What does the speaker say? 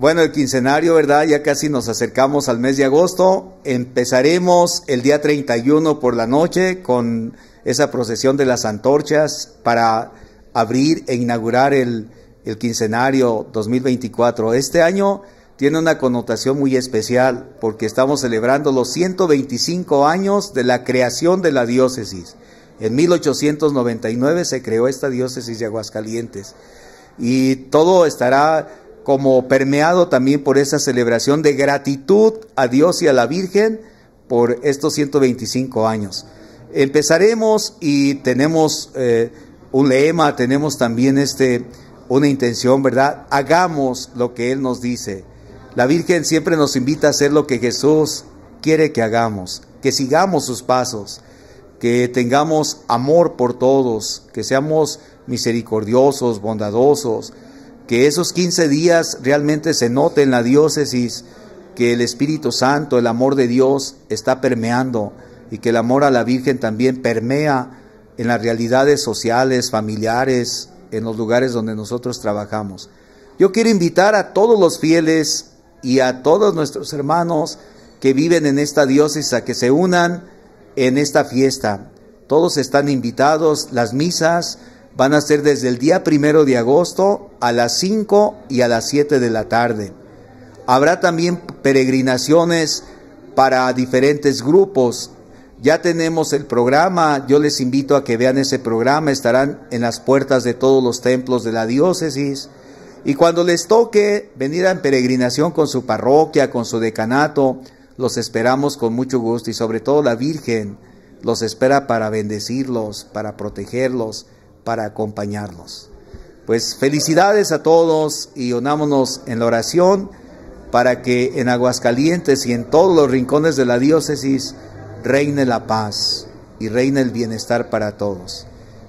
Bueno, el quincenario, ¿verdad? Ya casi nos acercamos al mes de agosto. Empezaremos el día 31 por la noche con esa procesión de las antorchas para abrir e inaugurar el, quincenario 2024. Este año tiene una connotación muy especial porque estamos celebrando los 125 años de la creación de la diócesis. En 1899 se creó esta diócesis de Aguascalientes y todo estará como permeado también por esa celebración de gratitud a Dios y a la Virgen por estos 125 años. Empezaremos y tenemos eh, un lema, tenemos también este, una intención, ¿verdad? Hagamos lo que Él nos dice. La Virgen siempre nos invita a hacer lo que Jesús quiere que hagamos, que sigamos sus pasos, que tengamos amor por todos, que seamos misericordiosos, bondadosos, que esos 15 días realmente se note en la diócesis que el Espíritu Santo, el amor de Dios está permeando y que el amor a la Virgen también permea en las realidades sociales, familiares, en los lugares donde nosotros trabajamos. Yo quiero invitar a todos los fieles y a todos nuestros hermanos que viven en esta diócesis a que se unan en esta fiesta. Todos están invitados, las misas, van a ser desde el día primero de agosto a las 5 y a las 7 de la tarde. Habrá también peregrinaciones para diferentes grupos. Ya tenemos el programa, yo les invito a que vean ese programa, estarán en las puertas de todos los templos de la diócesis. Y cuando les toque venir en peregrinación con su parroquia, con su decanato, los esperamos con mucho gusto y sobre todo la Virgen los espera para bendecirlos, para protegerlos para acompañarnos. Pues felicidades a todos y unámonos en la oración para que en Aguascalientes y en todos los rincones de la diócesis reine la paz y reine el bienestar para todos.